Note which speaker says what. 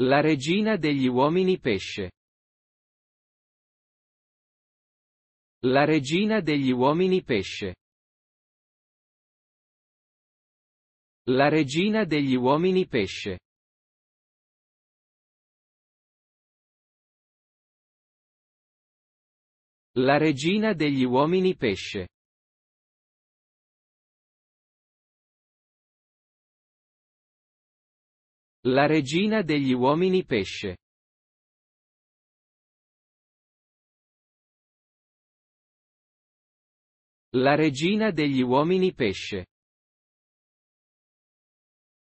Speaker 1: La regina degli uomini pesce. La regina degli uomini pesce. La regina degli uomini pesce. La regina degli uomini pesce. La regina degli uomini pesce. La regina degli uomini pesce.